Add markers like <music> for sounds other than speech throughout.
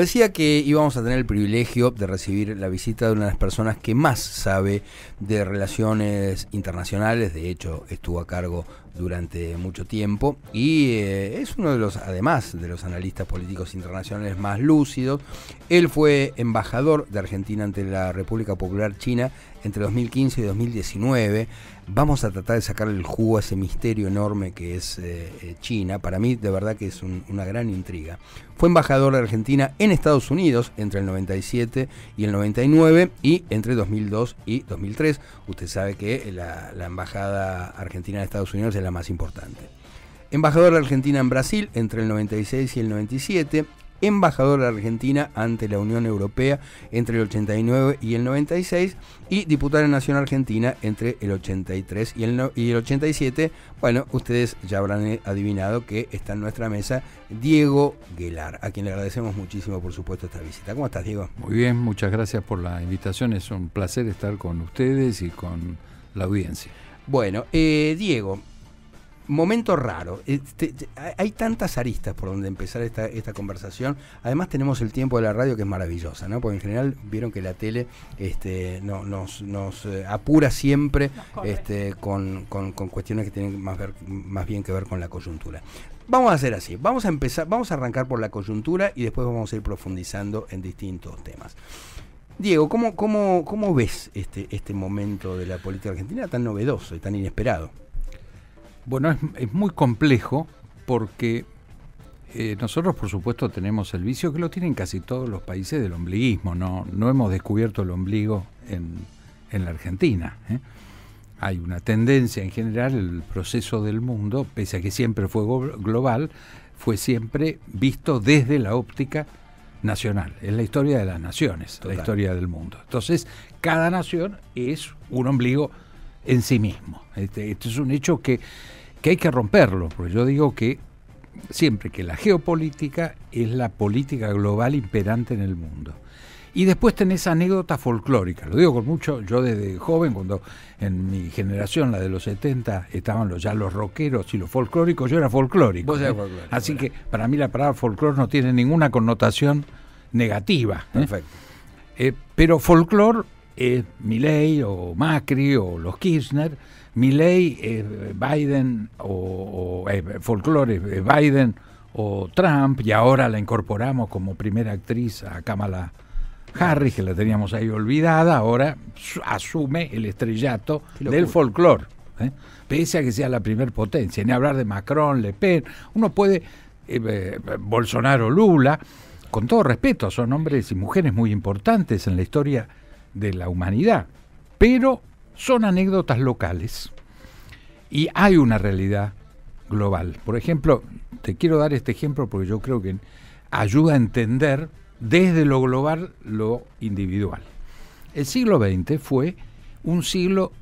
Decía que íbamos a tener el privilegio de recibir la visita de una de las personas que más sabe de relaciones internacionales, de hecho estuvo a cargo durante mucho tiempo y eh, es uno de los, además de los analistas políticos internacionales más lúcidos, él fue embajador de Argentina ante la República Popular China entre 2015 y 2019, vamos a tratar de sacarle el jugo a ese misterio enorme que es eh, eh, China. Para mí, de verdad que es una gran intriga. Fue embajador de Argentina en Estados Unidos entre el 97 y el 99 y entre 2002 y 2003. Usted sabe que eh, la, la embajada argentina de Estados Unidos es la más importante. Embajador de Argentina en Brasil entre el 96 y el 97, embajador de argentina ante la Unión Europea entre el 89 y el 96 y diputada Nación argentina entre el 83 y el, y el 87. Bueno, ustedes ya habrán eh, adivinado que está en nuestra mesa Diego Guelar, a quien le agradecemos muchísimo, por supuesto, esta visita. ¿Cómo estás, Diego? Muy bien, muchas gracias por la invitación. Es un placer estar con ustedes y con la audiencia. Bueno, eh, Diego, Momento raro. Este, hay tantas aristas por donde empezar esta, conversación. Además tenemos el tiempo de la radio que es maravillosa, ¿no? Porque en general vieron que la tele este, no, nos, eh, apura siempre este, con, cuestiones que tienen más, más bien que ver con la coyuntura. Vamos a hacer así, vamos a empezar, vamos a arrancar por la coyuntura y después vamos a ir profundizando en distintos temas. Diego, ¿cómo, ves este, este momento de la política argentina tan novedoso y tan inesperado? Bueno, es, muy complejo porque eh, nosotros, por supuesto, tenemos el vicio que lo tienen casi todos los países del ombliguismo. No, no hemos descubierto el ombligo en, en la Argentina. ¿eh? Hay una tendencia en general, el proceso del mundo, pese a que siempre fue global, fue siempre visto desde la óptica nacional. Es la historia de las naciones, la historia del mundo. Entonces, cada nación es un ombligo en sí mismo. Este, este, es un hecho que, que hay que romperlo, porque yo digo que siempre que la geopolítica es la política global imperante en el mundo. Y después tenés anécdota folclórica lo digo con mucho, yo desde joven, cuando en mi generación, la de los 70, estaban los, ya los rockeros y los folclóricos, yo era folclórico. ¿eh? Así que para mí la palabra folclor no tiene ninguna connotación negativa. ¿eh? Perfecto. Eh, pero folclor es Milley o Macri o los Kirchner, Milley es Biden o, eh, folclore es Biden o Trump y ahora la incorporamos como primera actriz a Kamala Harris, que la teníamos ahí olvidada, ahora asume el estrellato del folclore. ¿eh? Pese a que sea la primer potencia, ni hablar de Macron, Le Pen, uno puede, Bolsonaro eh, Bolsonaro, Lula, con todo respeto, son hombres y mujeres muy importantes en la historia de la humanidad. Pero son anécdotas locales y hay una realidad global. Por ejemplo, te quiero dar este ejemplo porque yo creo que ayuda a entender desde lo global lo individual. El siglo XX fue un siglo,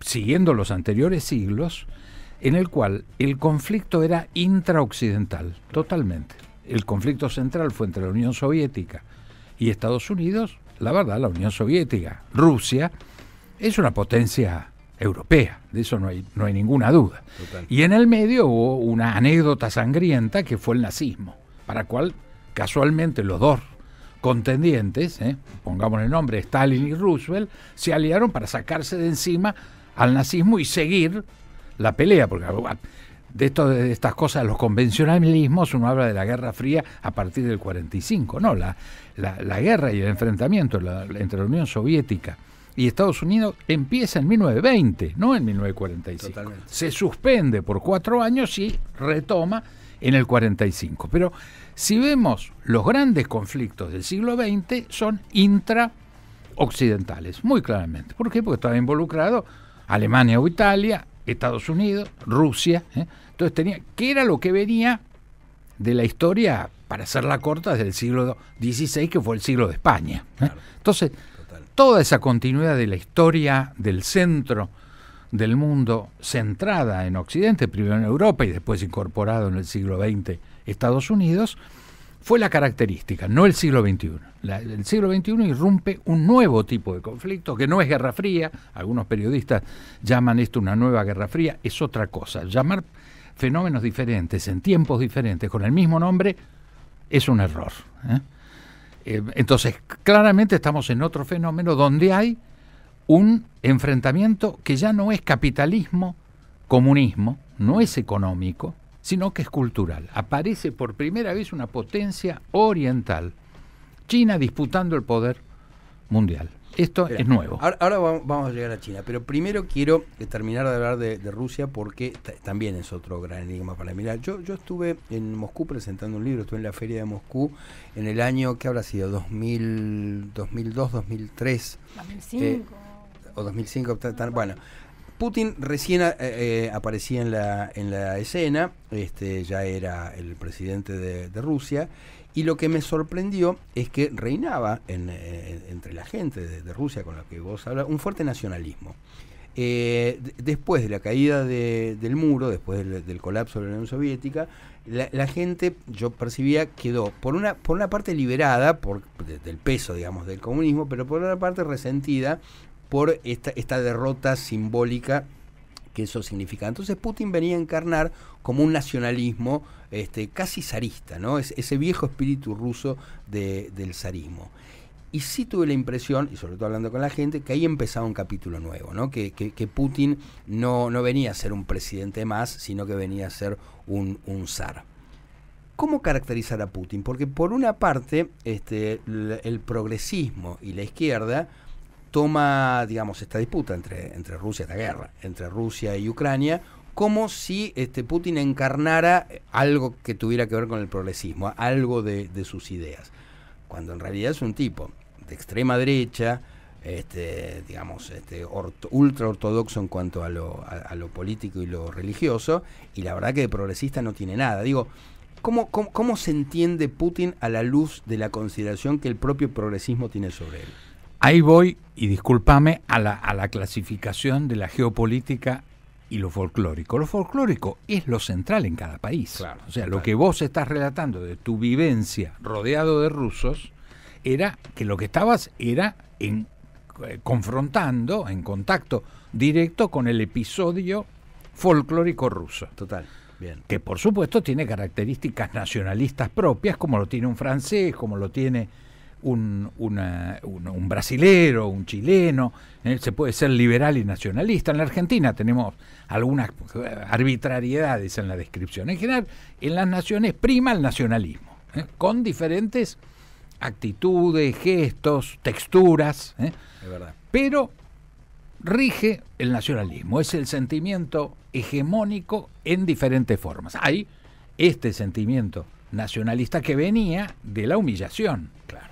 siguiendo los anteriores siglos, en el cual el conflicto era intraoccidental, totalmente. El conflicto central fue entre la Unión Soviética y Estados Unidos, la verdad, la Unión Soviética, Rusia, es una potencia europea, de eso no hay, ninguna duda. Y en el medio hubo una anécdota sangrienta que fue el nazismo, para cual casualmente los dos contendientes, eh, pongamos el nombre, Stalin y Roosevelt, se aliaron para sacarse de encima al nazismo y seguir la pelea, ah, de, estas cosas, los convencionalismos, uno habla de la Guerra Fría a partir del 45, ¿no? La, la, guerra y el enfrentamiento entre la Unión Soviética y Estados Unidos empieza en 1920, no en 1945. Se suspende por cuatro años y retoma en el 45. Pero si vemos los grandes conflictos del siglo XX son intraoccidentales, muy claramente. ¿Por qué? Porque estaba involucrado Alemania o Italia, Estados Unidos, Rusia. ¿eh? Entonces tenía, ¿qué era lo que venía de la historia, para hacerla corta, desde el siglo XVI, que fue el siglo de España? ¿eh? Entonces, toda esa continuidad de la historia del centro del mundo, centrada en Occidente, primero en Europa y después incorporado en el siglo XX Estados Unidos, fue la característica, no el siglo XXI. el siglo XXI irrumpe un nuevo tipo de conflicto que no es guerra fría, algunos periodistas llaman esto una nueva guerra fría, es otra cosa. Llamar fenómenos diferentes, en tiempos diferentes, con el mismo nombre, es un error. ¿eh? Eh, entonces, claramente estamos en otro fenómeno donde hay un enfrentamiento que ya no es capitalismo, comunismo, no es económico, sino que es cultural. Aparece por primera vez una potencia oriental, China disputando el poder mundial. Esto es nuevo. Ahora, vamos a llegar a China, pero primero quiero eh, terminar de hablar de, Rusia porque también es otro gran enigma para mirar. Yo, estuve en Moscú presentando un libro, estuve en la Feria de Moscú en el año que habrá sido 2002, 2003. 2005. o 2005, bueno. Putin recién eh, eh, aparecía en la, en la escena, este, ya era el presidente de Rusia, y lo que me sorprendió es que reinaba eh, entre la gente de, Rusia con la que vos hablas un fuerte nacionalismo. Eh, después de la caída del muro, después del, colapso de la Unión Soviética, la, gente, yo percibía, quedó por una, por una parte liberada por, del peso, digamos, del comunismo, pero por otra parte resentida por esta, esta derrota simbólica que eso significa. Entonces Putin venía a encarnar como un nacionalismo este, casi zarista, ¿no? ese viejo espíritu ruso del zarismo. Y sí tuve la impresión, y sobre todo hablando con la gente, que ahí empezaba un capítulo nuevo, ¿no? Que, Putin no, venía a ser un presidente más, sino que venía a ser un, un zar. ¿Cómo caracterizar a Putin? Porque por una parte, este, el progresismo y la izquierda toma, digamos, esta disputa entre, entre Rusia, esta guerra entre Rusia y Ucrania, como si este, Putin encarnara eh, algo que tuviera que ver con el progresismo, algo de, sus ideas, cuando en realidad es un tipo de extrema derecha, este, digamos, este, ultra ortodoxo en cuanto a lo, político y lo religioso, y la verdad que de progresista no tiene nada. Digo, ¿Cómo, cómo, se entiende Putin a la luz de la consideración que el propio progresismo tiene sobre él? Ahí voy, y discúlpame, a la, clasificación de la geopolítica y lo folclórico. Lo folclórico es lo central en cada país. o sea, lo que vos estás relatando de tu vivencia rodeado de rusos era que lo que estabas era en, eh, confrontando, en contacto directo con el episodio folclórico ruso. Total. Bien. Que por supuesto tiene características nacionalistas propias, como lo tiene un francés, como lo tiene un, brasilero, un chileno, eh, se puede ser liberal y nacionalista. En la Argentina tenemos algunas eh, arbitrariedades en la descripción. En general, en las naciones prima el nacionalismo, eh, con diferentes actitudes, gestos, texturas, pero rige el nacionalismo, es el sentimiento hegemónico en diferentes formas. Hay este sentimiento nacionalista que venía de la humillación, claro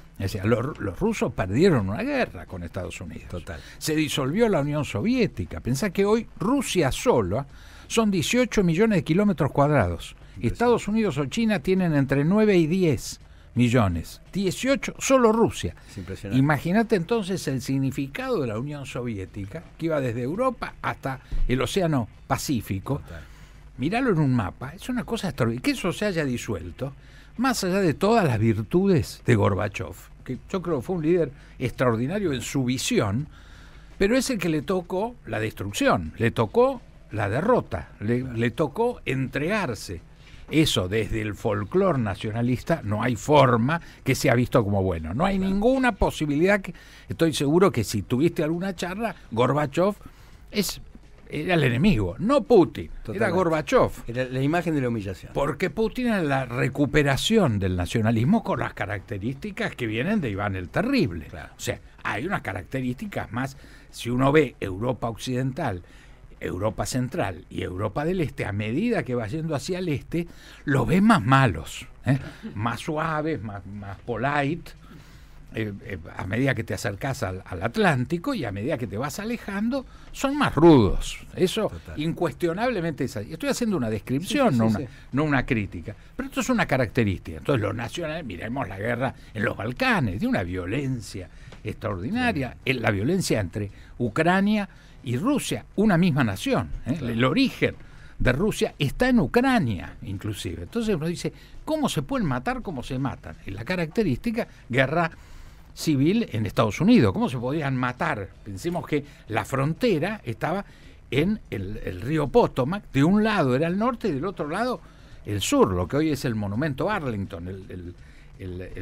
los, rusos perdieron una guerra con Estados Unidos. Total. Se disolvió la Unión Soviética. Pensá que hoy Rusia sola son 18 millones de kilómetros cuadrados. Estados Unidos o China tienen entre 9 y 10 millones. 18 solo Rusia. Imagínate entonces el significado de la Unión Soviética, que iba desde Europa hasta el Océano Pacífico. Total. Miralo en un mapa, es una cosa extraordinaria. Que eso se haya disuelto más allá de todas las virtudes de Gorbachev, que yo creo fue un líder extraordinario en su visión, pero es el que le tocó la destrucción, le tocó la derrota, le, tocó entregarse. Eso desde el folclor nacionalista no hay forma que sea visto como bueno. No hay ninguna posibilidad que, estoy seguro que si tuviste alguna charla, Gorbachev es era el enemigo, no Putin, era Gorbachev. Era la imagen de la humillación. Porque Putin era la recuperación del nacionalismo con las características que vienen de Iván el Terrible. O sea, hay unas características más, si uno ve Europa Occidental, Europa Central y Europa del Este, a medida que va yendo hacia el este, lo ve más malos, ¿eh? más suaves, más, más polite eh, eh, a medida que te acercas al, Atlántico y a medida que te vas alejando, son más rudos. Eso incuestionablemente es así. Estoy haciendo una descripción, no, una, crítica. Pero esto es una característica. Entonces los nacionales, miremos la guerra en los Balcanes, de una violencia extraordinaria, la violencia entre Ucrania y Rusia, una misma nación. ¿eh? El origen de Rusia está en Ucrania, inclusive. Entonces uno dice, ¿cómo se pueden matar como se matan? Es la característica guerra civil en Estados Unidos. ¿Cómo se podían matar? Pensemos que la frontera estaba en el, río Potomac. De un lado era el norte y del otro lado el sur, lo que hoy es el monumento Arlington, el,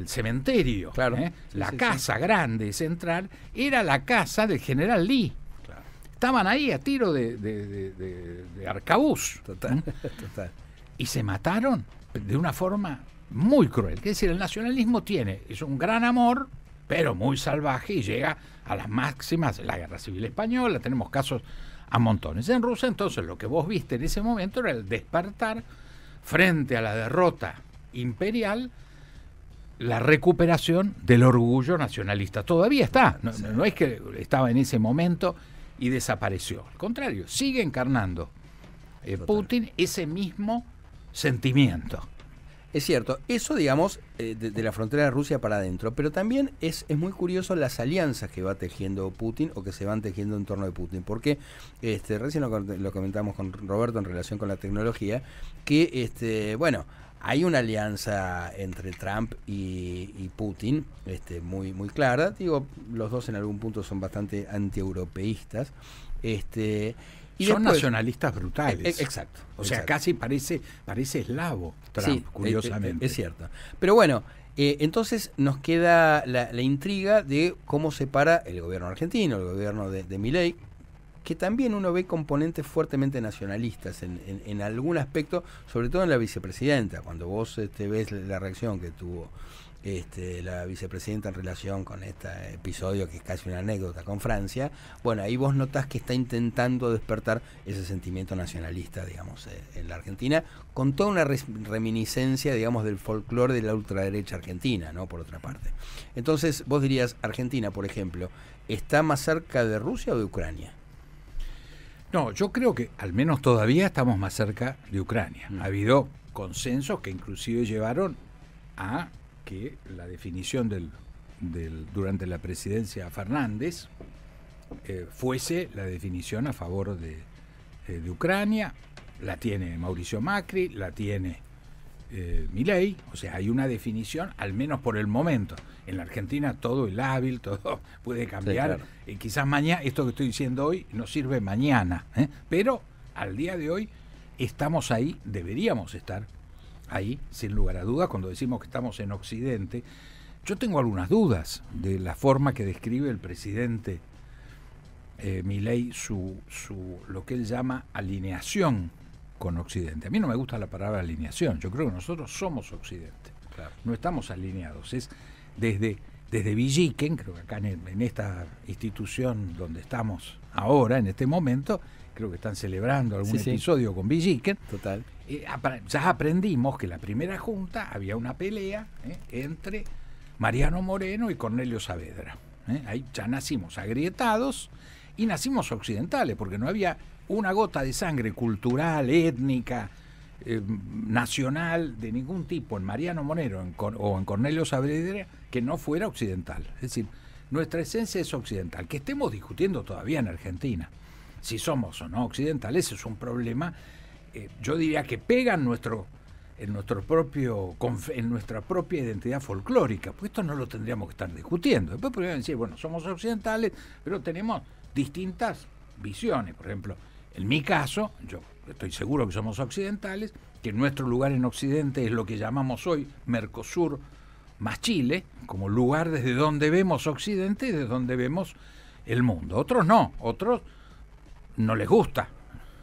cementerio, ¿eh? la casa grande central, era la casa del general Lee. Estaban ahí a tiro de, de, <laughs> Y se mataron de una forma muy cruel. Es decir, el nacionalismo tiene, es un gran amor, pero muy salvaje y llega a las máximas de la guerra civil española. Tenemos casos a montones. En Rusia, entonces, lo que vos viste en ese momento era el despertar frente a la derrota imperial la recuperación del orgullo nacionalista. Todavía está, no, es que estaba en ese momento y desapareció. Al contrario, sigue encarnando eh, Putin ese mismo sentimiento. Es cierto, eso digamos eh, de, la frontera de Rusia para adentro, pero también es, es muy curioso las alianzas que va tejiendo Putin o que se van tejiendo en torno de Putin, porque este, recién lo, comentamos con Roberto en relación con la tecnología, que este, bueno, hay una alianza entre Trump y, Putin este, muy, muy clara. Digo, los dos en algún punto son bastante antieuropeístas. Este, son nacionalistas brutales. Eh, eh, exacto. O sea, casi parece, parece eslavo Trump, curiosamente. Es, cierto. Pero bueno, eh, entonces nos queda la, intriga de cómo se para el gobierno argentino, el gobierno de, de Milei, que también uno ve componentes fuertemente nacionalistas en, en, algún aspecto, sobre todo en la vicepresidenta, cuando vos este, ves la reacción que tuvo este, la vicepresidenta en relación con este episodio que es casi una anécdota con Francia, bueno, ahí vos notás que está intentando despertar ese sentimiento nacionalista, digamos, eh, en la Argentina, con toda una reminiscencia, digamos, del folclore de la ultraderecha argentina, ¿no? Por otra parte. Entonces, vos dirías, Argentina, por ejemplo, ¿está más cerca de Rusia o de Ucrania? No, yo creo que al menos todavía estamos más cerca de Ucrania. Mm. Ha habido consensos que inclusive llevaron a que la definición del, del, durante la presidencia Fernández eh, fuese la definición a favor eh, de, Ucrania, la tiene Mauricio Macri, la tiene eh, Milei, o sea, hay una definición, al menos por el momento. En la Argentina todo el hábil, todo <laughs> puede cambiar. quizás mañana, esto que estoy diciendo hoy no sirve mañana, ¿eh? pero al día de hoy estamos ahí, deberíamos estar ahí, sin lugar a dudas, cuando decimos que estamos en Occidente, yo tengo algunas dudas de la forma que describe el presidente eh, Milei su, su, lo que él llama alineación con Occidente. A mí no me gusta la palabra alineación, yo creo que nosotros somos Occidente, no estamos alineados, es desde, desde Villiquen, creo que acá en, esta institución donde estamos ahora, en este momento, creo que están celebrando algún episodio con Villiquen. Total. Eh, ya aprendimos que la primera junta había una pelea eh, entre Mariano Moreno y Cornelio Saavedra. Eh. ahí ya nacimos agrietados y nacimos occidentales, porque no había una gota de sangre cultural, étnica, nacional de ningún tipo en Mariano Moreno o en Cornelio Saavedra que no fuera occidental. Es decir, nuestra esencia es occidental. Que estemos discutiendo todavía en Argentina si somos o no occidentales es un problema eh, yo diría que pegan nuestro, en, nuestro propio, en nuestra propia identidad folclórica, pues esto no lo tendríamos que estar discutiendo. Después podrían decir, bueno, somos occidentales, pero tenemos distintas visiones. Por ejemplo, en mi caso, yo estoy seguro que somos occidentales, que nuestro lugar en Occidente es lo que llamamos hoy Mercosur más Chile, como lugar desde donde vemos Occidente y desde donde vemos el mundo. Otros no, otros no les gusta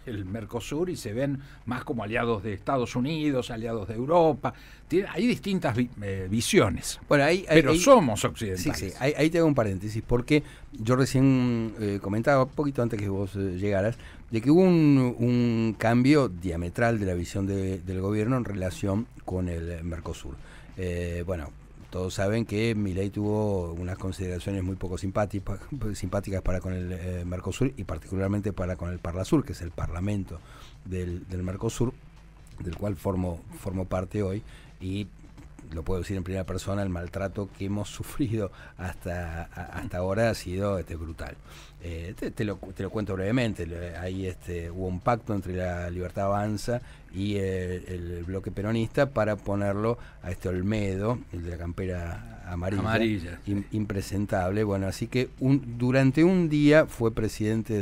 el Mercosur y se ven más como aliados de Estados Unidos, aliados de Europa. hay distintas eh, visiones. Bueno, ahí, pero somos occidentales. Sí, sí. Ahí, te hago un paréntesis, porque yo recién eh, comentaba un poquito antes que vos eh, llegaras, de que hubo un, cambio diametral de la visión del gobierno en relación con el Mercosur. bueno, todos saben que mi ley tuvo unas consideraciones muy poco simpáticas <laughs> para con el eh, Mercosur y particularmente para con el Parlasur, que es el parlamento del, Mercosur, del cual formo, parte hoy, y lo puedo decir en primera persona, el maltrato que hemos <laughs> sufrido hasta, hasta ahora ha sido este, brutal. Eh, te, lo, te, lo, cuento brevemente, ahí este, hubo un pacto entre la Libertad Avanza y el, bloque peronista para ponerlo a este Olmedo, el de la campera amarilla, impresentable. Bueno, así que un, durante un día fue presidente <laughs>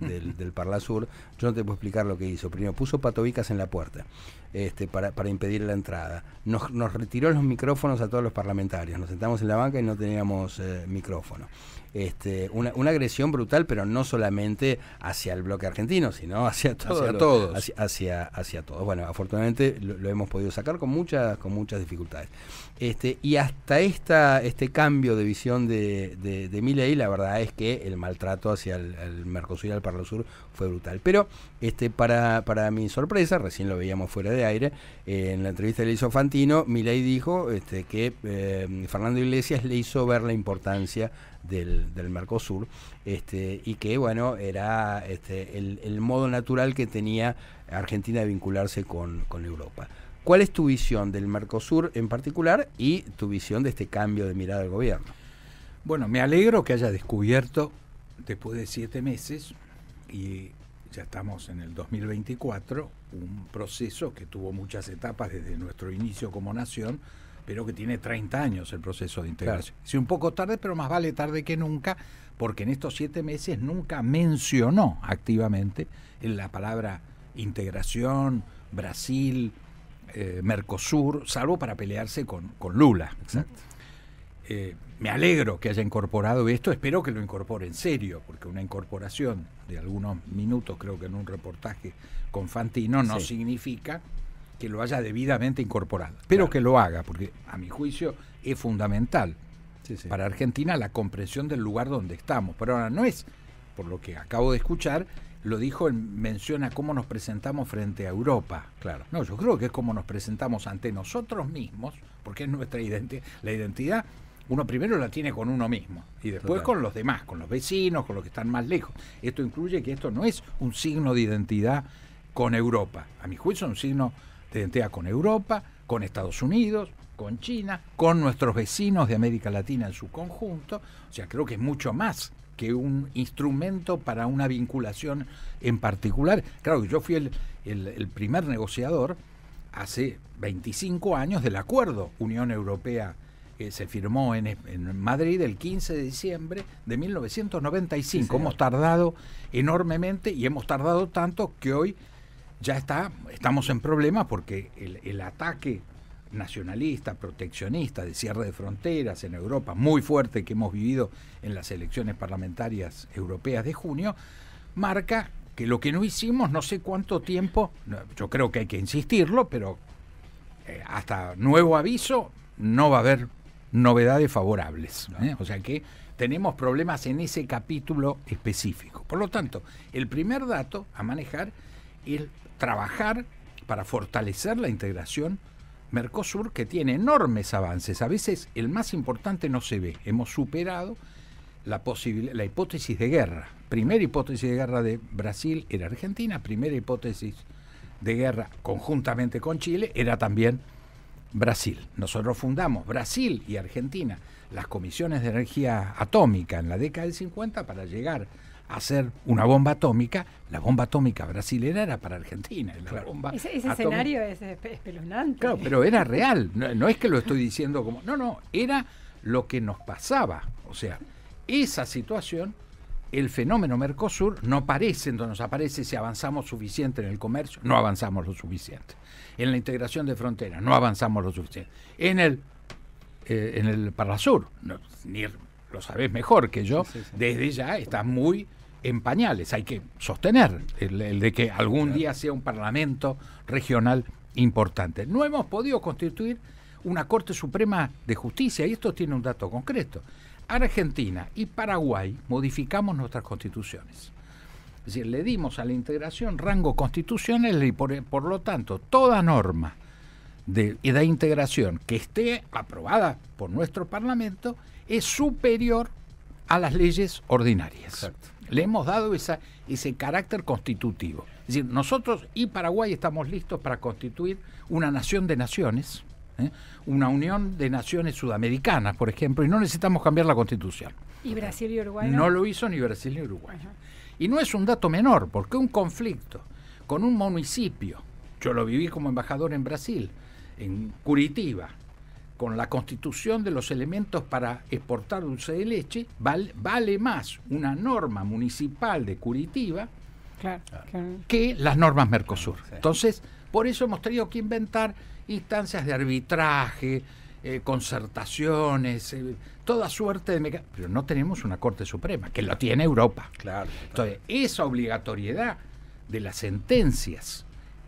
del, Parla Sur Yo no te puedo explicar lo que hizo. Primero puso patobicas en la puerta este, para, para impedir la entrada. Nos, nos, retiró los micrófonos a todos los parlamentarios. Nos sentamos en la banca y no teníamos eh, micrófono. Este, una, agresión brutal, pero no solamente hacia el bloque argentino, sino <laughs> hacia, hacia todos. Hacia, hacia, todos. Bueno, afortunadamente lo, hemos podido sacar con muchas, con muchas dificultades. Este, y hasta esta, este cambio de visión de, de, la verdad es que el maltrato hacia el, Mercosur y al Parlo Sur fue brutal. Pero este, para, mi sorpresa, recién lo veíamos fuera de aire, eh, en la entrevista que le hizo Fantino, Milei dijo este, que eh, Fernando Iglesias le hizo ver la importancia del, del Mercosur, este, y que bueno, era este, el, modo natural que tenía Argentina de vincularse con, con Europa. ¿Cuál es tu visión del Mercosur en particular y tu visión de este cambio de mirada del gobierno? Bueno, me alegro que haya descubierto después de siete meses, y ya estamos en el 2024, un proceso que tuvo muchas etapas desde nuestro inicio como nación pero que tiene 30 años el proceso de integración. Si Sí, un poco tarde, pero más vale tarde que nunca, porque en estos siete meses nunca mencionó activamente la palabra integración, Brasil, eh, Mercosur, salvo para pelearse con, con Lula. Eh, me alegro que haya incorporado esto, espero que lo incorpore en serio, porque una incorporación de algunos minutos, creo que en un reportaje con Fantino, no significa que lo haya debidamente incorporado, pero que lo haga, porque a mi juicio es fundamental para Argentina la comprensión del lugar donde estamos. Pero ahora no es, por lo que acabo de escuchar, lo dijo, menciona cómo nos presentamos frente a Europa. Claro. No, yo creo que es como nos presentamos ante nosotros mismos, porque es nuestra identidad. La identidad, uno primero la tiene con uno mismo y después con los demás, con los vecinos, con los que están más lejos. Esto incluye que esto no es un signo de identidad con Europa. A mi juicio, es un signo de con Europa, con Estados Unidos, con China, con nuestros vecinos de América Latina en su conjunto. O sea, creo que es mucho más que un instrumento para una vinculación en particular. Claro, yo fui el, primer negociador hace 25 años del acuerdo Unión Europea que eh, se firmó en, Madrid el 15 de diciembre de 1995. hemos tardado enormemente y hemos tardado tanto que hoy ya está, estamos en problemas porque el, ataque nacionalista, proteccionista, de cierre de fronteras en Europa, muy fuerte que hemos vivido en las elecciones parlamentarias europeas de junio, marca que lo que no hicimos no sé cuánto tiempo, yo creo que hay que insistirlo, pero eh, hasta nuevo aviso no va a haber novedades favorables. O sea que tenemos problemas en ese capítulo específico. Por lo tanto, el primer dato a manejar es trabajar para fortalecer la integración Mercosur, que tiene enormes avances. A veces el más importante no se ve. Hemos superado la, la hipótesis de guerra. Primera hipótesis de guerra de Brasil era Argentina, primera hipótesis de guerra conjuntamente con Chile era también Brasil. Nosotros fundamos Brasil y Argentina las comisiones de energía atómica en la década del 50 para llegar a hacer una bomba atómica, la bomba atómica brasileña era para Argentina. ese, escenario es espeluznante. pero era real, no, es que lo estoy diciendo como... No, no, era lo que nos pasaba. O sea, esa situación, el fenómeno Mercosur no parece, entonces nos aparece si avanzamos suficiente en el comercio, no avanzamos lo suficiente. En la integración de fronteras, no avanzamos lo suficiente. En el, eh, en el lo sabes mejor que yo, desde ya está muy en pañales. Hay que sostener el, de que algún día sea un parlamento regional importante. No hemos podido constituir una Corte Suprema de Justicia, y esto tiene un dato concreto. Argentina y Paraguay modificamos nuestras constituciones. Es decir, le dimos a la integración rango constitucional y por, lo tanto toda norma de, de integración que esté aprobada por nuestro Parlamento es superior a las leyes ordinarias. Exacto. Le hemos dado ese carácter constitutivo. Es decir, nosotros y Paraguay estamos listos para constituir una nación de naciones, ¿eh? una unión de naciones sudamericanas, por ejemplo, y no necesitamos cambiar la constitución. ¿Y Brasil y Uruguay? No, lo hizo ni Brasil ni Uruguay. Y no es un dato menor, porque un conflicto con un municipio, yo lo viví como embajador en Brasil, en Curitiba, con la constitución de los elementos para exportar dulce de leche, vale más una norma municipal de Curitiba ah. que las normas Mercosur. Entonces, por eso hemos tenido que inventar instancias de arbitraje, eh, concertaciones, eh, toda suerte de mecanismos. Pero no tenemos una Corte Suprema, que lo tiene Europa. Claro, Entonces, esa obligatoriedad de las sentencias,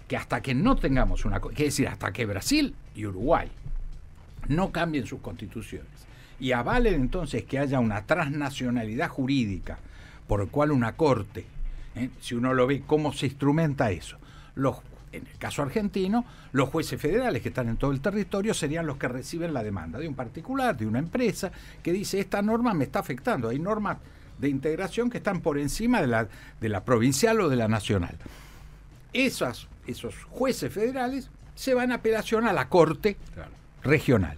que hasta que no tengamos una, es decir, hasta que Brasil y Uruguay no cambien sus constituciones y avalen entonces que haya una transnacionalidad jurídica, por el cual una corte, ¿eh? si uno lo ve, cómo se instrumenta eso. en el caso argentino, los jueces federales que están en todo el territorio serían los que reciben la demanda de un particular, de una empresa, que dice, esta norma me está afectando, hay normas de integración que están por encima de la, de la provincial o de la nacional. Esas, esos jueces federales se van a apelación a la Corte regional.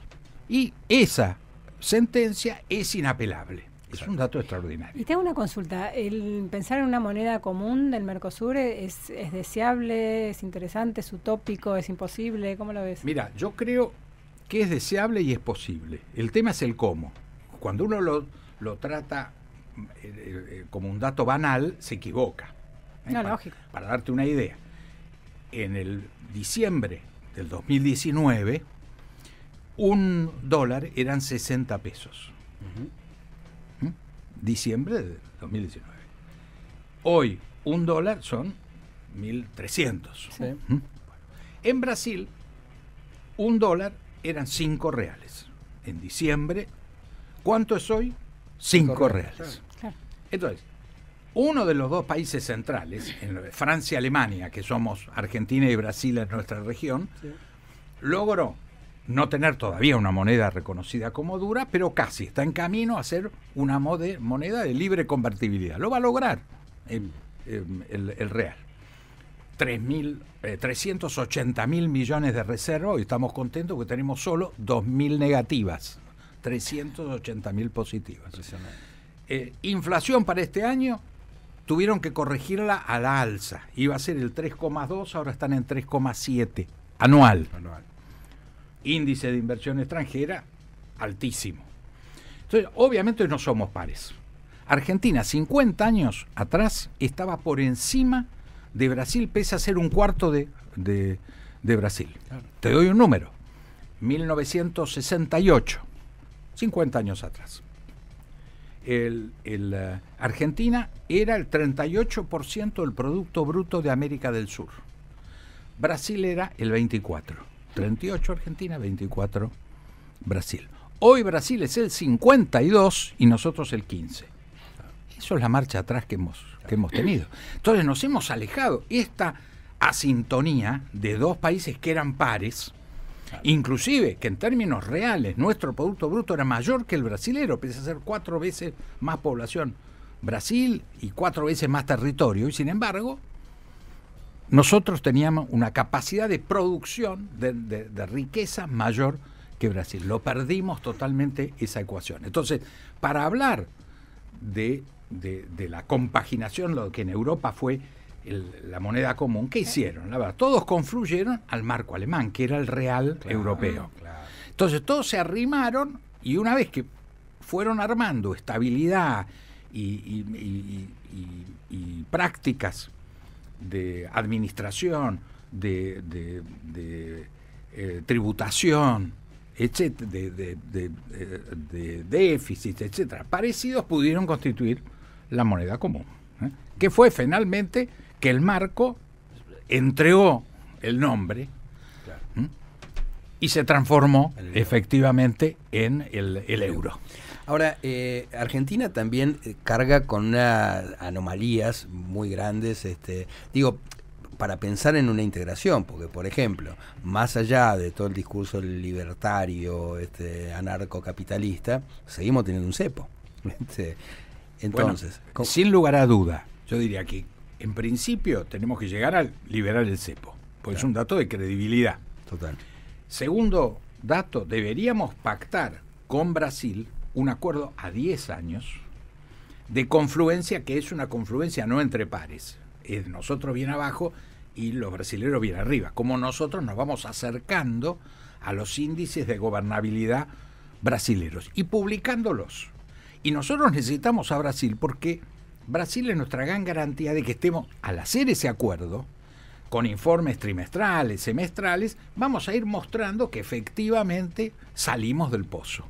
Y esa sentencia es inapelable. Es un dato extraordinario. Y tengo una consulta. ¿El pensar en una moneda común del Mercosur es, deseable, es interesante, es utópico, es imposible? ¿Cómo lo ves? Mira, yo creo que es deseable y es posible. El tema es el cómo. Cuando uno lo, trata eh, eh, eh, como un dato banal, se equivoca. No, lógico. Para darte una idea, en el diciembre del 2019, un dólar eran 60 pesos. ¿Mm? Diciembre de 2019. Hoy, un dólar son 1.300. ¿Mm? En Brasil, un dólar eran 5 reales. En diciembre, ¿cuánto es hoy? 5 reales. Entonces, uno de los dos países centrales, Francia y Alemania, que somos Argentina y Brasil en nuestra región, logró no tener todavía una moneda reconocida como dura, pero casi está en camino a ser una moneda de libre convertibilidad. Lo va a lograr el, real. 380 eh, mil millones de reservas y estamos contentos que tenemos solo dos mil negativas, 380 mil positivas. Eh, inflación para este año, tuvieron que corregirla a la alza. Iba a ser el 3,2, ahora están en 3,7 anual. anual índice de inversión extranjera altísimo. Entonces, obviamente no somos pares. Argentina, 50 años atrás, estaba por encima de Brasil, pese a ser un cuarto de, Brasil. Te doy un número. 1968, 50 años atrás. El, el, eh, Argentina era el 38% del Producto Bruto de América del Sur. Brasil era el 24%. 38 Argentina, 24 Brasil. Hoy Brasil es el 52 y nosotros el 15. Eso es la marcha atrás que hemos, que hemos tenido. Entonces nos hemos alejado. Esta asintonía de dos países que eran pares, inclusive que en términos reales nuestro Producto Bruto era mayor que el brasilero, pese a ser cuatro veces más población Brasil y cuatro veces más territorio, y sin embargo nosotros teníamos una capacidad de producción de, riqueza mayor que Brasil. Lo perdimos totalmente esa ecuación. Entonces, para hablar de, la compaginación, lo que en Europa fue la moneda común, ¿qué hicieron? La todos confluyeron al marco alemán, que era el real europeo. Entonces todos se arrimaron y una vez que fueron armando estabilidad y prácticas de administración, de, eh, tributación, etcétera, eh, de, déficit, etcétera, parecidos pudieron constituir la moneda común, ¿eh? que fue finalmente que el marco entregó el nombre y se transformó efectivamente en el euro. Ahora, eh, Argentina también eh, carga con unas anomalías muy grandes. Este, digo, para pensar en una integración, porque por ejemplo, más allá de todo el discurso libertario, este, anarcocapitalista, seguimos teniendo un cepo. <laughs> Este, entonces, sin lugar a duda, yo diría que en principio tenemos que llegar a liberar el cepo, porque es un dato de credibilidad. Total. Segundo dato, deberíamos pactar con Brasil un acuerdo a 10 años de confluencia que es una confluencia no entre pares, es eh, nosotros bien abajo y los brasileños bien arriba, como nosotros nos vamos acercando a los índices de gobernabilidad brasileños y publicándolos. Y nosotros necesitamos a Brasil porque Brasil es nuestra gran garantía de que estemos, al hacer ese acuerdo, con informes trimestrales, semestrales, vamos a ir mostrando que efectivamente salimos del pozo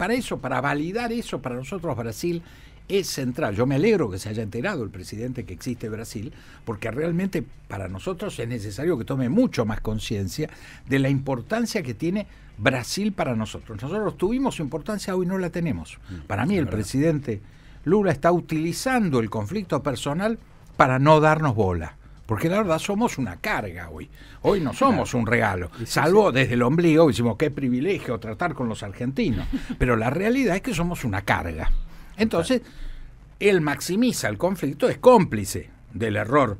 para eso, para validar eso, para nosotros Brasil es central. Yo me alegro que se haya enterado el presidente que existe Brasil, porque realmente para nosotros es necesario que tome mucho más conciencia de la importancia que tiene Brasil para nosotros. Nosotros tuvimos importancia, hoy no la tenemos. Mm, para mí el presidente Lula está utilizando el conflicto personal para no darnos bola. Porque la verdad somos una carga hoy. Hoy no somos un regalo. Salvo desde el ombligo, decimos qué privilegio tratar con los argentinos. <laughs> Pero la realidad es que somos una carga. Entonces, él maximiza el conflicto, es cómplice del error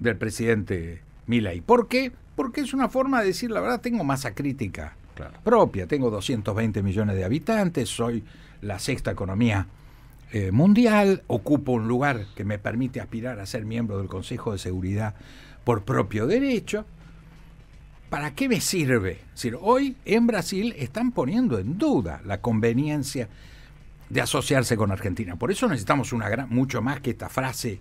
del presidente Milei. ¿Por qué? Porque es una forma de decir, la verdad, tengo masa crítica propia, tengo 220 millones de habitantes, soy la sexta economía eh, mundial, ocupo un lugar que me permite aspirar a ser miembro del Consejo de Seguridad por propio derecho. ¿Para qué me sirve? hoy en Brasil están poniendo en duda la conveniencia de asociarse con Argentina. Por eso necesitamos una gran, mucho más que esta frase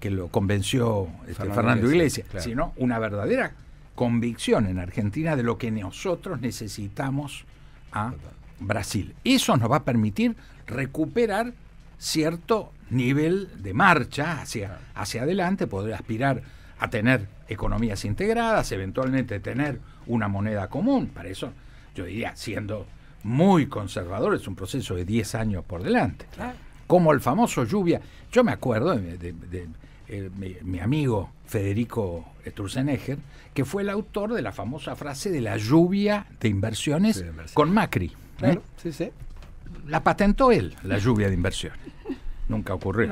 que lo convenció este, Fernando, Iglesias, sino una verdadera convicción en Argentina de lo que nosotros necesitamos a Brasil. Eso nos va a permitir recuperar cierto nivel de marcha hacia, hacia adelante, poder aspirar a tener economías integradas, eventualmente tener una moneda común. Para eso, yo diría, siendo muy conservador, es un proceso de 10 años por delante. Como el famoso lluvia. Yo me acuerdo de, eh, mi, amigo Federico Sturzenegger, que fue el autor de la famosa frase de la lluvia de inversiones, con Macri. Claro, sí, sí la patentó él, la lluvia de inversiones. Nunca ocurrió.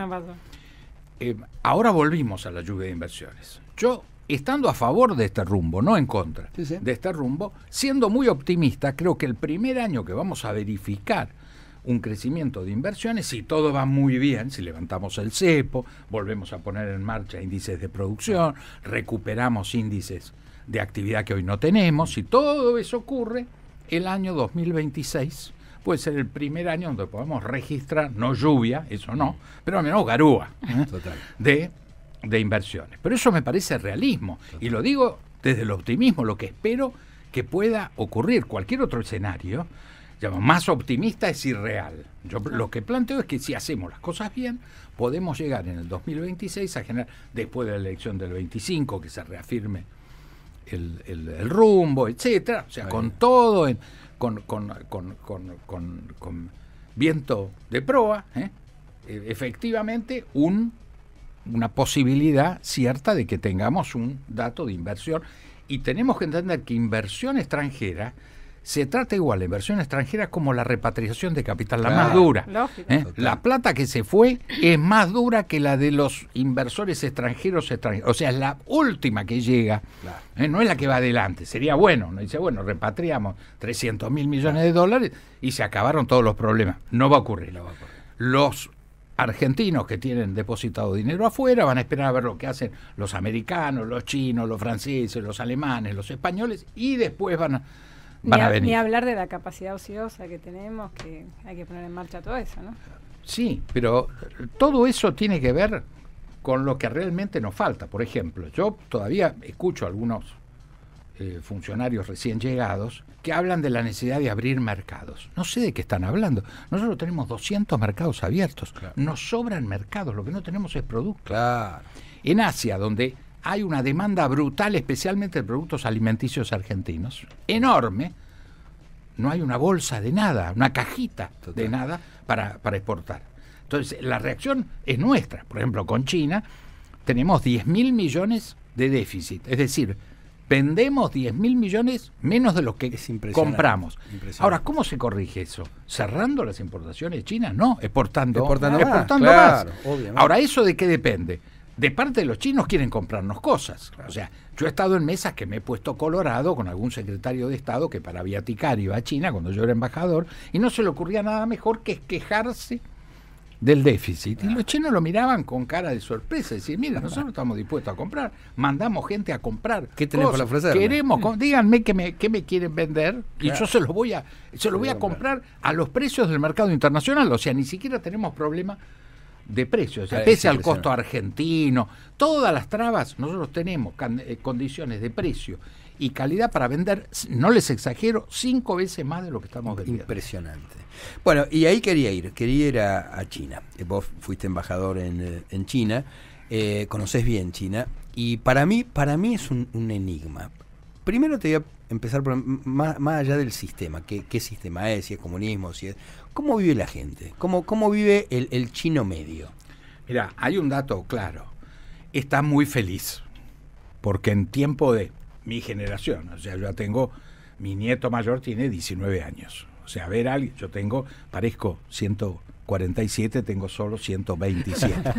Eh, ahora volvimos a la lluvia de inversiones. Yo, estando a favor de este rumbo, no en contra de este rumbo, siendo muy optimista, creo que el primer año que vamos a verificar un crecimiento de inversiones, si todo va muy bien, si levantamos el cepo, volvemos a poner en marcha índices de producción, recuperamos índices de actividad que hoy no tenemos, si todo eso ocurre, el año 2026 puede ser el primer año donde podemos registrar, no lluvia, eso no, pero al menos garúa ¿eh? <laughs> De, inversiones. Pero eso me parece realismo. Y lo digo desde el optimismo, lo que espero que pueda ocurrir. Cualquier otro escenario, más optimista es irreal. Yo lo que planteo es que si hacemos las cosas bien, podemos llegar en el 2026 a generar, después de la elección del 25, que se reafirme el, rumbo, etcétera, o sea, con todo en con, con, con, con viento de proa, ¿eh? e, efectivamente una posibilidad cierta de que tengamos un dato de inversión. Y tenemos que entender que inversión extranjera se trata igual la inversión extranjera como la repatriación de capital, la más dura. ¿eh? La plata que se fue es más dura que la de los inversores extranjeros, o sea, es la última que llega, ¿eh? no es la que va adelante, sería bueno, no dice, bueno, repatriamos 300 mil millones de dólares y se acabaron todos los problemas, No va a ocurrir. Los argentinos que tienen depositado dinero afuera van a esperar a ver lo que hacen los americanos, los chinos, los franceses, los alemanes, los españoles y después van a ni hablar de la capacidad ociosa que tenemos, que hay que poner en marcha todo eso, ¿no? Sí, pero todo eso tiene que ver con lo que realmente nos falta. Por ejemplo, yo todavía escucho a algunos eh, funcionarios recién llegados que hablan de la necesidad de abrir mercados. No sé de qué están hablando. Nosotros tenemos 200 mercados abiertos. Nos sobran mercados. Lo que no tenemos es producto. En Asia, donde hay una demanda brutal, especialmente de productos alimenticios argentinos, enorme. No hay una bolsa de nada, una cajita de nada para, exportar. Entonces, la reacción es nuestra. Por ejemplo, con China tenemos 10 mil millones de déficit. Es decir, vendemos 10 mil millones menos de lo que compramos. Ahora, ¿cómo se corrige eso? ¿Cerrando las importaciones de China? No, exportando, exportando, más. Ahora, ¿eso de qué depende? de parte de los chinos quieren comprarnos cosas. O sea, yo he estado en mesas que me he puesto colorado con algún secretario de Estado que para viaticar iba a China cuando yo era embajador y no se le ocurría nada mejor que quejarse del déficit. Y los chinos lo miraban con cara de sorpresa, Decían, mira, nosotros estamos dispuestos a comprar, mandamos gente a comprar. ¿Qué tenemos que para ofrecer? Queremos, díganme qué me, me quieren vender y yo se lo voy a, se los voy a comprar a los precios del mercado internacional. O sea, ni siquiera tenemos problema de precios. O sea, ah, pese al costo argentino, todas las trabas, nosotros tenemos eh, condiciones de precio y calidad para vender, no les exagero, cinco veces más de lo que estamos vendiendo. Impresionante. Bueno, y ahí quería ir, quería ir a, China. Eh, vos fuiste embajador en, eh, China, conoces conocés bien China, y para mí, para mí es un, enigma. Primero te voy a empezar por, más, allá del sistema, qué, qué sistema es, si es comunismo, si es ¿Cómo vive la gente? ¿Cómo, cómo vive el, chino medio? Mira, hay un dato claro. Está muy feliz. Porque en tiempo de mi generación, o sea, yo tengo, mi nieto mayor tiene 19 años. O sea, ver a alguien, yo tengo, parezco 147, tengo solo 127. <laughs>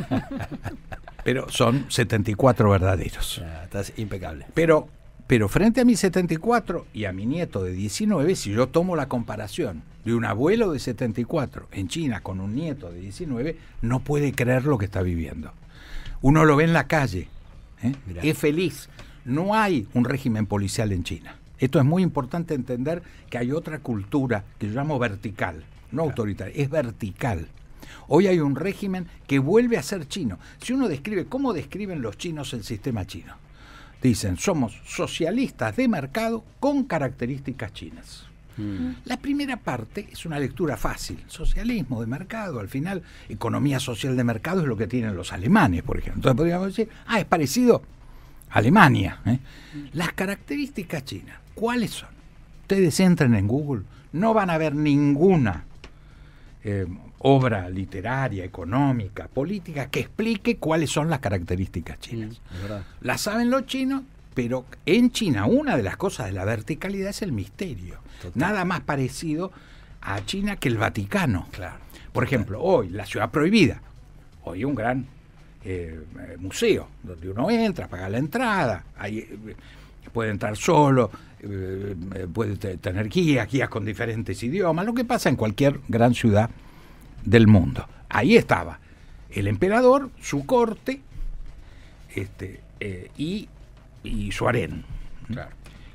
pero son 74 verdaderos. estás impecable. Pero, pero frente a mis 74 y a mi nieto de 19, si yo tomo la comparación, de un abuelo de 74 en China con un nieto de 19 no puede creer lo que está viviendo. Uno lo ve en la calle, ¿eh? es feliz. No hay un régimen policial en China. Esto es muy importante entender que hay otra cultura que yo llamo vertical, no autoritaria, es vertical. Hoy hay un régimen que vuelve a ser chino. Si uno describe, ¿cómo describen los chinos el sistema chino? Dicen, somos socialistas de mercado con características chinas. Mm. La primera parte es una lectura fácil, socialismo de mercado, al final economía social de mercado es lo que tienen los alemanes, por ejemplo. Entonces podríamos decir, ah, es parecido a Alemania. ¿eh? Mm. Las características chinas, ¿cuáles son? Ustedes entren en Google, no van a ver ninguna eh, obra literaria, económica, política que explique cuáles son las características chinas. Mm, ¿Las saben los chinos? Pero en China una de las cosas de la verticalidad es el misterio. Nada más parecido a China que el Vaticano. Claro. Por ejemplo, hoy la ciudad prohibida, hoy un gran eh, eh, museo donde uno entra, paga la entrada, ahí eh, puede entrar solo, puede tener guías, guías con diferentes idiomas, lo que pasa en cualquier gran ciudad del mundo. Ahí estaba el emperador, su corte este, y y su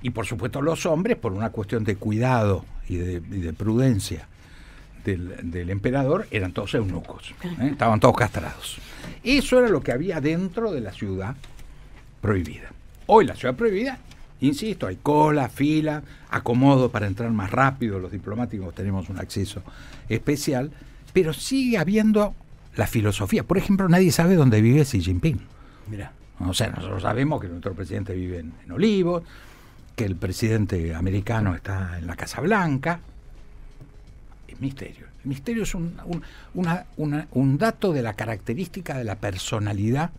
Y por supuesto los hombres, por una cuestión de cuidado y de, prudencia del, emperador, eran todos eunucos, ¿eh? estaban todos castrados. Eso era lo que había dentro de la ciudad prohibida. Hoy la ciudad prohibida, insisto, hay cola, fila, acomodo para entrar más rápido, los diplomáticos tenemos un acceso especial, pero sigue habiendo la filosofía. Por ejemplo, nadie sabe dónde vive Xi Jinping. Mira. O sea, nosotros sabemos que nuestro presidente vive en, en Olivos, que el presidente americano está en la Casa Blanca. Es misterio. El misterio es un, un dato de la característica de la personalidad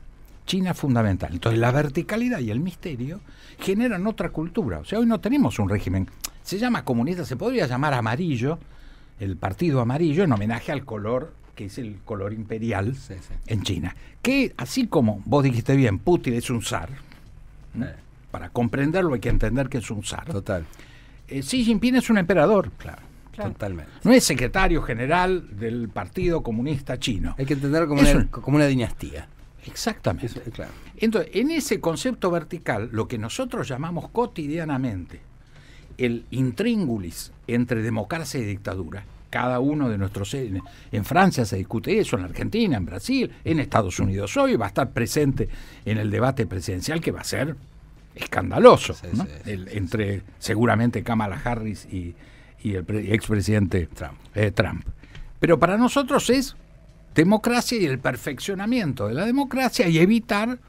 China fundamental. Entonces la verticalidad y el misterio generan otra cultura. O sea, hoy no tenemos un régimen. Se llama comunista, se podría llamar amarillo, el partido amarillo en homenaje al color que es el color imperial en China. Que así como vos dijiste bien, Putin es un zar, para comprenderlo hay que entender que es un zar. Total. Eh, Xi Jinping es un emperador. Claro. Totalmente. No es secretario general del Partido Comunista Chino. Hay que entenderlo como, una, dinastía. Exactamente. Eh, Entonces, en ese concepto vertical, lo que nosotros llamamos cotidianamente el intríngulis entre democracia y dictadura, cada uno de nuestros... Eh, en, Francia se discute eso, en Argentina, en Brasil, en Estados Unidos hoy, va a estar presente en el debate presidencial que va a ser escandaloso, entre seguramente Kamala Harris y, el expresidente Trump. Eh, Trump. Pero para nosotros es democracia y el perfeccionamiento de la democracia y evitar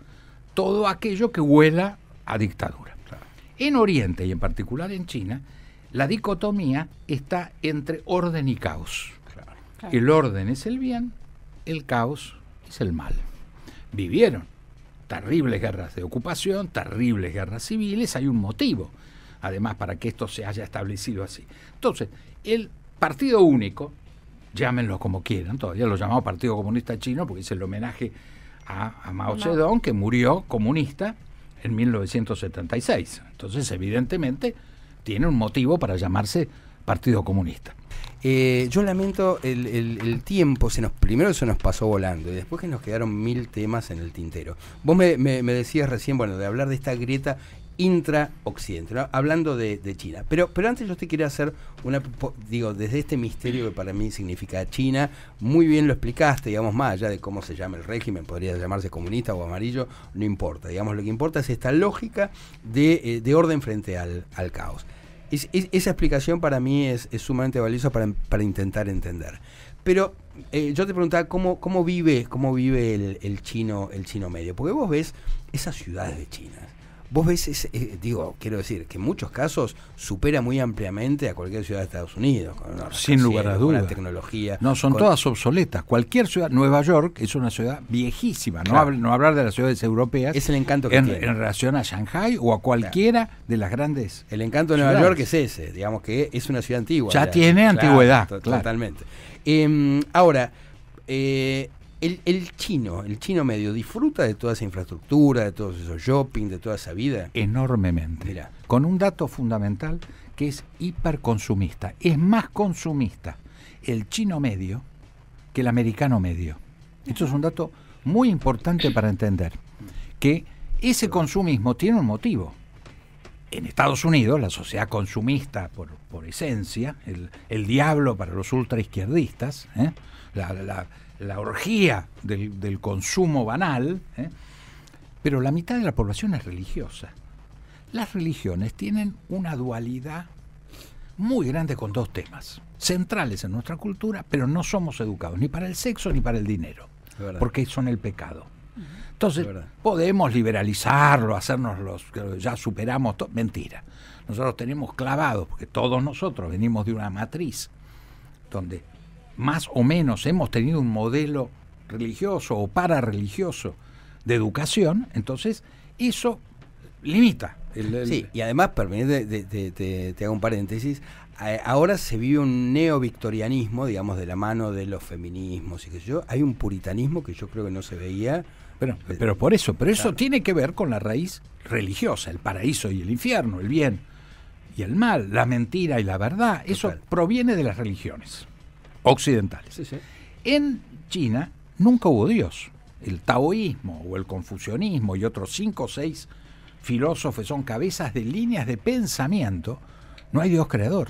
todo aquello que huela a dictadura. En Oriente y en particular en China, la dicotomía está entre orden y caos. El orden es el bien, el caos es el mal. Vivieron terribles guerras de ocupación, terribles guerras civiles, hay un motivo, además, para que esto se haya establecido así. Entonces, el Partido Único, llámenlo como quieran, todavía lo llamamos Partido Comunista Chino porque es el homenaje a, a Mao Zedong, que murió comunista en 1976. Entonces, evidentemente, tiene un motivo para llamarse Partido Comunista. Eh, yo lamento el, tiempo, se nos, primero se nos pasó volando y después que nos quedaron mil temas en el tintero. Vos me, decías recién, bueno, de hablar de esta grieta intra-occidente, hablando de, China. Pero, pero antes yo te quería hacer una, digo, desde este misterio que para mí significa China, muy bien lo explicaste, digamos, más allá de cómo se llama el régimen, podría llamarse comunista o amarillo, no importa, digamos, lo que importa es esta lógica de, eh, orden frente al caos esa explicación para mí es, sumamente valiosa para, intentar entender. Pero eh, yo te preguntaba cómo, cómo vive, cómo vive el, chino, el chino medio. Porque vos ves esas ciudades de China Vos ves, eh, digo, quiero decir, que en muchos casos supera muy ampliamente a cualquier ciudad de Estados Unidos. Sin lugar a dudas. tecnología. No, son todas obsoletas. Cualquier ciudad, Nueva York es una ciudad viejísima, no, no, hablar de las ciudades europeas. Es el encanto que tiene. en relación a Shanghai o a cualquiera de las grandes. El encanto de Nueva York es ese, digamos que es una ciudad antigua. Ya tiene antigüedad. Totalmente. Em, ahora, eh, el, chino, el chino medio, disfruta de toda esa infraestructura, de todos esos shopping, de toda esa vida. Enormemente. Con un dato fundamental que es hiperconsumista. Es más consumista el chino medio que el americano medio. Esto es un dato muy importante para entender. Que ese consumismo tiene un motivo. En Estados Unidos, la sociedad consumista por, esencia, el, diablo para los ultraizquierdistas, ¿eh? la, la orgía del, consumo banal, ¿eh? pero la mitad de la población es religiosa. Las religiones tienen una dualidad muy grande con dos temas, centrales en nuestra cultura, pero no somos educados ni para el sexo ni para el dinero, porque son el pecado. Entonces, podemos liberalizarlo, hacernos los, que ya superamos, mentira. Nosotros tenemos clavados, porque todos nosotros venimos de una matriz donde más o menos hemos tenido un modelo religioso o parareligioso de educación, entonces eso limita. Sí, y además, permíteme, te, hago un paréntesis, ahora se vive un neovictorianismo, digamos, de la mano de los feminismos y que yo, hay un puritanismo que yo creo que no se veía. Pero, pero por eso, pero eso tiene que ver con la raíz religiosa, el paraíso y el infierno, el bien y el mal, la mentira y la verdad, eso proviene de las religiones occidentales. En China nunca hubo Dios. El taoísmo o el confucianismo y otros cinco o seis filósofos son cabezas de líneas de pensamiento. No hay Dios creador.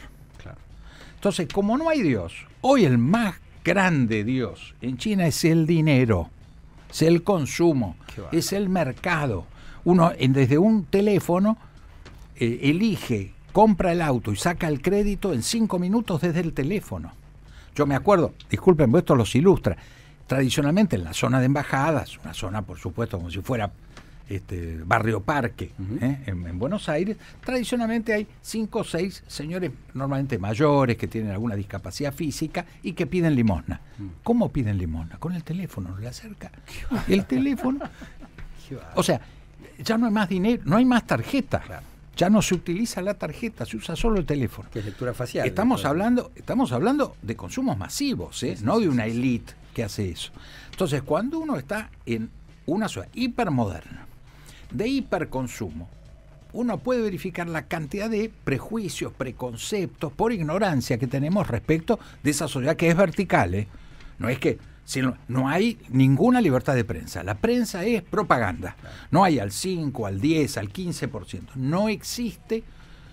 Entonces, como no hay Dios, hoy el más grande Dios en China es el dinero, es el consumo, es el mercado. Uno desde un teléfono eh, elige, compra el auto y saca el crédito en cinco minutos desde el teléfono. Yo me acuerdo, disculpen, esto los ilustra. Tradicionalmente en la zona de embajadas, una zona por supuesto como si fuera este, barrio parque ¿eh? en, Buenos Aires, tradicionalmente hay cinco o seis señores normalmente mayores que tienen alguna discapacidad física y que piden limosna. Mm. ¿Cómo piden limosna? Con el teléfono, le acerca <laughs> el teléfono. o sea, ya no hay más dinero, no hay más tarjeta. Ya no se utiliza la tarjeta, se usa solo el teléfono. Que es lectura facial. Estamos hablando, estamos hablando de consumos masivos, ¿eh? no de una élite que hace eso. Entonces, cuando uno está en una sociedad hipermoderna, de hiperconsumo, uno puede verificar la cantidad de prejuicios, preconceptos, por ignorancia que tenemos respecto de esa sociedad que es vertical. ¿eh? No es que no hay ninguna libertad de prensa. La prensa es propaganda. No hay al 5, al 10, al 15%. No existe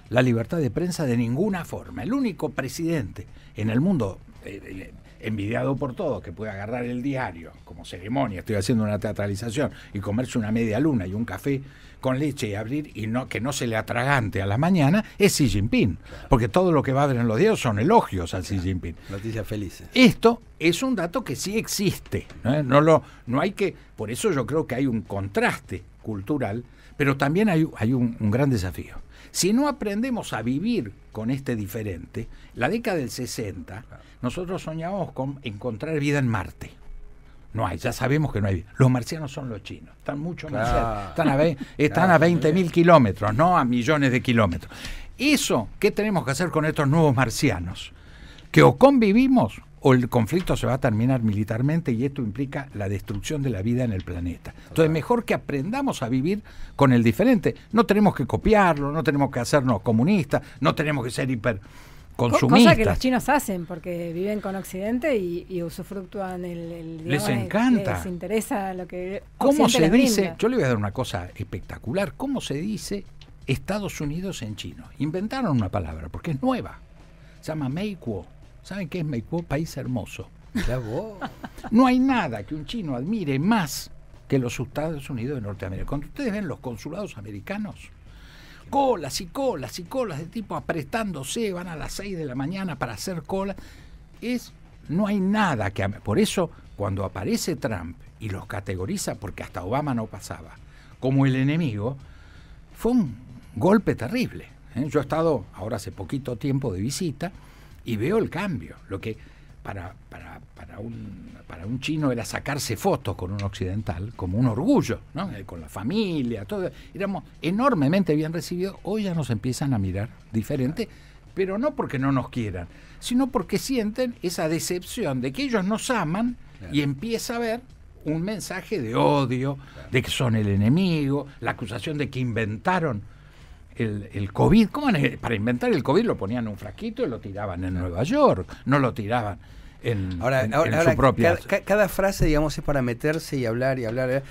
la libertad de prensa de ninguna forma. El único presidente en el mundo eh, eh, envidiado por todos que puede agarrar el diario como ceremonia, estoy haciendo una teatralización, y comerse una media luna y un café con leche y abrir y no que no se le atragante a la mañana es Xi Jinping. Porque todo lo que va a haber en los días son elogios al Xi Jinping. Noticias felices. Esto es un dato que sí existe. ¿eh? ¿no? lo, no hay que, por eso yo creo que hay un contraste cultural, pero también hay, hay un, gran desafío. Si no aprendemos a vivir con este diferente, la década del 60, nosotros soñamos con encontrar vida en Marte. No hay, ya sabemos que no hay Los marcianos son los chinos, están mucho están a, 20.000 están a kilómetros, no a millones de kilómetros. Eso, ¿qué tenemos que hacer con estos nuevos marcianos? Que o convivimos o el conflicto se va a terminar militarmente y esto implica la destrucción de la vida en el planeta. Entonces, mejor que aprendamos a vivir con el diferente. No tenemos que copiarlo, no tenemos que hacernos comunistas, no tenemos que ser hiper Cosa que los chinos hacen porque viven con Occidente y, y el. el les encanta. Les interesa lo que. ¿Cómo se dice? Yo le voy a dar una cosa espectacular. ¿Cómo se dice Estados Unidos en chino? Inventaron una palabra porque es nueva. Se llama Meikuo. ¿Saben qué es Meikuo? País hermoso. no hay nada que un chino admire más que los Estados Unidos de Norteamérica. Cuando ustedes ven los consulados americanos, colas y colas y colas de tipo apretándose, van a las 6 de la mañana para hacer cola. Es, no hay nada que... Por eso cuando aparece Trump y los categoriza, porque hasta Obama no pasaba, como el enemigo, fue un golpe terrible. ¿eh? Yo he estado ahora hace poquito tiempo de visita y veo el cambio. Lo que para, para, para, un, para un chino era sacarse fotos con un occidental como un orgullo, ¿no? Eh, con la familia, todo. Éramos enormemente bien recibidos. Hoy ya nos empiezan a mirar diferente, pero no porque no nos quieran, sino porque sienten esa decepción de que ellos nos aman y empieza a haber un mensaje de odio, de que son el enemigo, la acusación de que inventaron el, COVID, ¿cómo para inventar el COVID lo ponían en un frasquito y lo tiraban en Nueva York, no lo tiraban en, su propia... Cada, frase, digamos, es para meterse y hablar y hablar, ¿eh?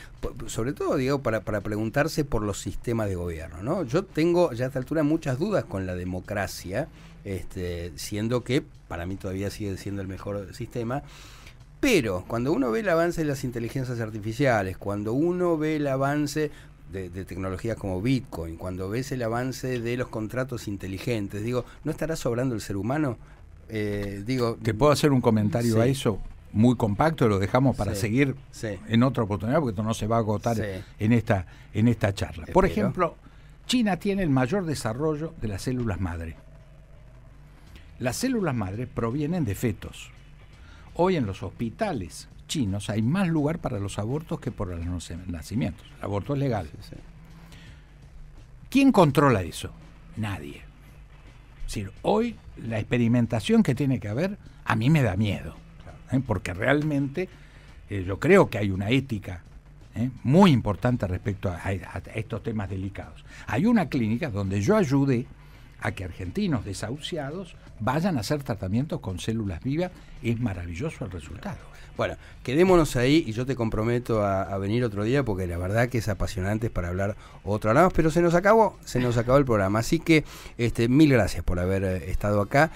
sobre todo, digo, para, preguntarse por los sistemas de gobierno, ¿no? Yo tengo ya a esta altura muchas dudas con la democracia, este, siendo que para mí todavía sigue siendo el mejor sistema, pero cuando uno ve el avance de las inteligencias artificiales, cuando uno ve el avance, de, tecnología como Bitcoin, cuando ves el avance de los contratos inteligentes, digo, ¿no estará sobrando el ser humano? Eh, digo, ¿Te puedo hacer un comentario a eso? Muy compacto, lo dejamos para seguir en otra oportunidad, porque esto no se va a agotar en, esta, en esta charla. Por ejemplo, China tiene el mayor desarrollo de las células madre. Las células madre provienen de fetos. Hoy en los hospitales chinos hay más lugar para los abortos que por los nacimientos. El aborto es legal. ¿Quién controla eso? Nadie. hoy la experimentación que tiene que haber a mí me da miedo, ¿eh? porque realmente eh, yo creo que hay una ética ¿eh? muy importante respecto a, estos temas delicados. Hay una clínica donde yo ayudé a que argentinos desahuciados vayan a hacer tratamientos con células vivas. Es maravilloso el resultado. Bueno, quedémonos ahí y yo te comprometo a, venir otro día porque la verdad que es apasionante para hablar otro lado. pero se nos acabó, se nos acabó el programa. Así que este, mil gracias por haber eh, estado acá.